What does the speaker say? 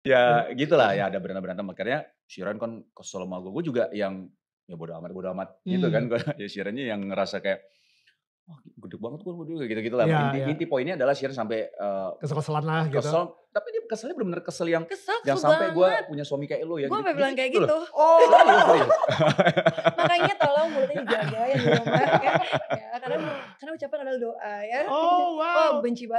ya iya. gitulah ya ada berantem berantem makanya Shiran kan kesel sama gue, gue juga yang ya bodo amat bodo amat hmm. gitu kan hmm. ya Shirannya yang ngerasa kayak Oh, gede banget gue juga gitu gitu lah. Ya, inti, iya. inti poinnya adalah Shiran sampai uh, kesel-keselan lah gitu. Kesel, tapi dia keselnya belum benar kesel yang kesel yang sampai gue punya suami kayak lo ya. Gue gitu, bilang kayak gitu. gitu. Oh, Makanya tolong mulutnya dijaga ya, kan. ya karena karena ucapan adalah doa ya. Oh, oh wow. Oh benci banget.